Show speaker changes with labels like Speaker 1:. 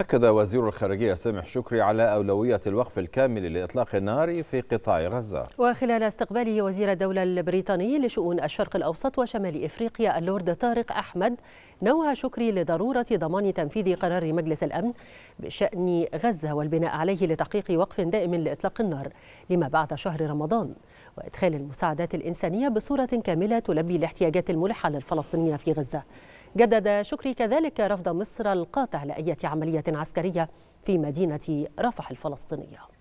Speaker 1: أكد وزير الخارجية سامح شكري على أولوية الوقف الكامل لإطلاق النار في قطاع غزة
Speaker 2: وخلال استقباله وزير الدولة البريطاني لشؤون الشرق الأوسط وشمال إفريقيا اللورد طارق أحمد نوه شكري لضرورة ضمان تنفيذ قرار مجلس الأمن بشأن غزة والبناء عليه لتحقيق وقف دائم لإطلاق النار لما بعد شهر رمضان وإدخال المساعدات الإنسانية بصورة كاملة تلبي الاحتياجات الملحة للفلسطينيين في غزة جدد شكري كذلك رفض مصر القاطع لأية عملية عسكرية في مدينة رفح الفلسطينية